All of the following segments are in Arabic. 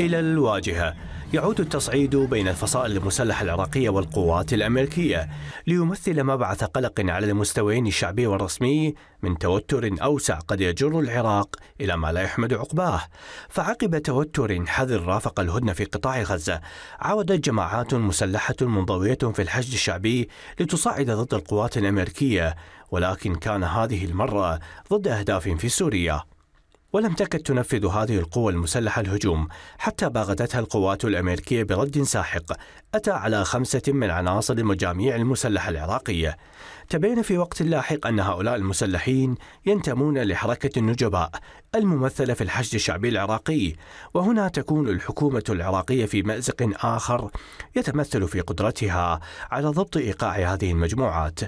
إلى الواجهة يعود التصعيد بين الفصائل المسلحة العراقية والقوات الأمريكية ليمثل مبعث قلق على المستويين الشعبي والرسمي من توتر أوسع قد يجر العراق إلى ما لا يحمد عقباه فعقب توتر حذر رافق الهدنة في قطاع غزة عودت جماعات مسلحة منضوية في الحشد الشعبي لتصعد ضد القوات الأمريكية ولكن كان هذه المرة ضد أهداف في سوريا ولم تكد تنفذ هذه القوى المسلحة الهجوم حتى باغتتها القوات الأمريكية برد ساحق أتى على خمسة من عناصر المجاميع المسلحة العراقية تبين في وقت لاحق أن هؤلاء المسلحين ينتمون لحركة النجباء الممثلة في الحشد الشعبي العراقي وهنا تكون الحكومة العراقية في مأزق آخر يتمثل في قدرتها على ضبط إيقاع هذه المجموعات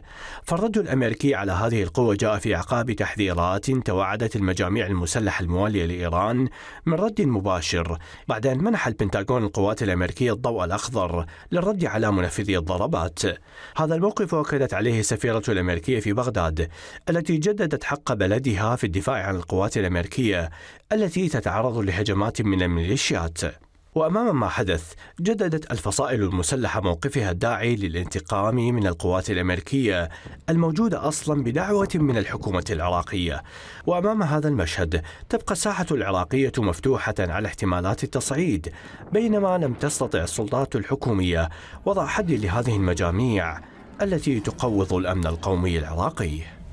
فالرد الأمريكي على هذه القوة جاء في عقاب تحذيرات توعدت المجاميع المسلحة الموالية لإيران من رد مباشر بعد أن منح البنتاغون القوات الأمريكية الضوء الأخضر للرد على منفذي الضربات هذا الموقف أكدت عليه السفيرة الأمريكية في بغداد التي جددت حق بلدها في الدفاع عن القوات الأمريكية التي تتعرض لهجمات من الميليشيات وأمام ما حدث جددت الفصائل المسلحة موقفها الداعي للانتقام من القوات الأمريكية الموجودة أصلا بدعوة من الحكومة العراقية وأمام هذا المشهد تبقى الساحة العراقية مفتوحة على احتمالات التصعيد بينما لم تستطع السلطات الحكومية وضع حد لهذه المجاميع التي تقوض الأمن القومي العراقي